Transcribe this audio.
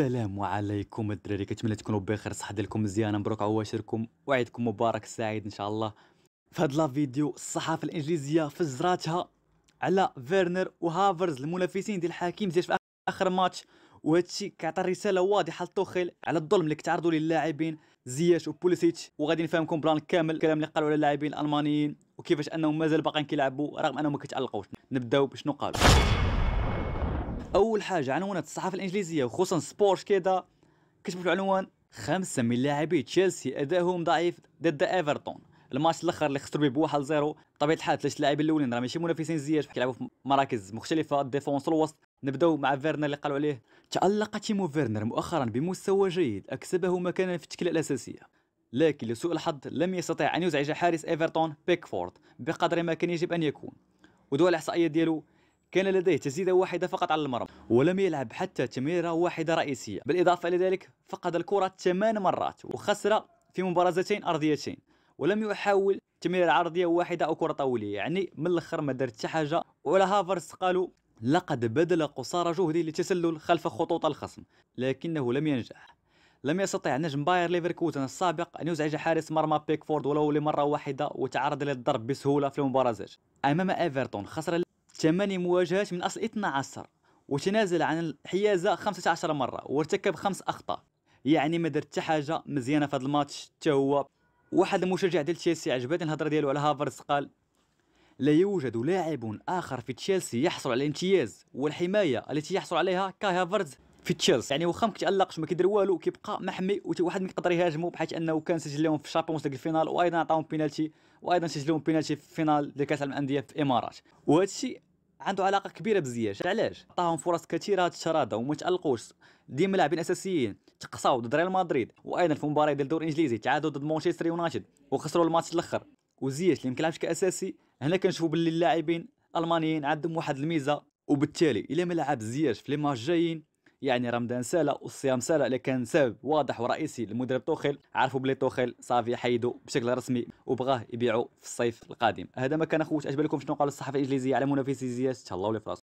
السلام عليكم الدراري كنتمنى تكونوا بخير صحه ديالكم مزيانه مبروك عواشركم وعيدكم مبارك سعيد ان شاء الله في هاد الفيديو الصحافه الانجليزيه فزراتها على فيرنر وهافرز المنافسين ديال حكيم زياش في اخر ماتش وهادشي كيعطي رساله واضحه لتوخيل على الظلم اللي كتعرضوا ليه اللاعبين زياش وبوليسيتش وغادي نفهمكم بلان كامل الكلام اللي قالوا على اللاعبين الالمانيين وكيفاش انهم مازال باقيين كيلعبوا رغم انهم ما كيتالقوش نبداو بشنو قالوا اول حاجه عنوانات الصحافه الانجليزيه وخصوصا سبورت كذا كتبوا العنوان خمسه من لاعبي تشيلسي اداهم ضعيف ضد ايفرتون الماتش الاخر اللي خسروا به بواحد 0 بطبيعه الحال ثلاث اللاعبين الاولين راه ماشي منافسين زياش كيلعبوا في مراكز مختلفه الديفونس والوسط نبداو مع فيرنر اللي قالوا عليه تألق تيمو فيرنر مؤخرا بمستوى جيد اكسبه مكانا في التشكيله الاساسيه لكن لسوء الحظ لم يستطع ان يزعج حارس ايفرتون بيكفورد بقدر ما كان يجب ان يكون ودول الاحصائيه ديالو كان لديه تسديدة واحدة فقط على المرمى ولم يلعب حتى تمريرة واحدة رئيسية بالإضافة إلى ذلك فقد الكرة ثمان مرات وخسر في مبارزتين أرضيتين ولم يحاول تمريرة عرضية واحدة أو كرة طولية يعني من الأخر ما دار حتى حاجة ولا هافرس قالوا لقد بذل قصارى جهده للتسلل خلف خطوط الخصم لكنه لم ينجح لم يستطع نجم باير ليفركوزن السابق أن يزعج حارس مرمى بيكفورد ولو لمرة واحدة وتعرض للضرب بسهولة في المبارزات أمام إيفرتون خسر ثماني مواجهات من أصل 12 وتنازل عن الحيازة 15 مرة وارتكب خمس أخطاء يعني ما دار حتى حاجة مزيانة في هذا الماتش حتى هو واحد المشجع ديال تشيلسي عجبتني الهضره ديالو على هافرز قال لا يوجد لاعب اخر في تشيلسي يحصل على الامتياز والحمايه التي يحصل عليها كهافرز في تشيلسي يعني واخا ما كيتالقش ما كيدير والو كيبقى محمي وواحد ما يقدر يهاجمو بحيث انه كان سجل لهم في الشامبيونز ليغ الفينال وايضا عطاهم بينالتي وايضا سجل لهم بينالتي في فينال ديال كاس العالم الأندية في الامارات وهذا الشيء عنده علاقه كبيره بزياش علاش عطاهم فرص كثيره هاد الشراده وما تالقوش ديما لاعبين اساسيين تقصاو ضد ريال مدريد وايضا في مباراه ديال الدوري الانجليزي تعادوا ضد مانشستر يونايتد وخسروا الماتش الاخر وزياش اللي مكلعبش كاساسي هنا كنشوفوا باللي اللاعبين الالمانيين عندهم واحد الميزه وبالتالي الا ما لعب زياش في لي جايين يعني رمضان سالا والصيام سالا لكن سبب واضح ورئيسي للمدرب توخيل عرفوا بلي توخيل صافي حيدو بشكل رسمي وبغاه يبيعو في الصيف القادم هذا ما كان اخوت اجبلكم شنو قالوا الصحافه الانجليزيه على منافسي زياش تهلاو لي فراس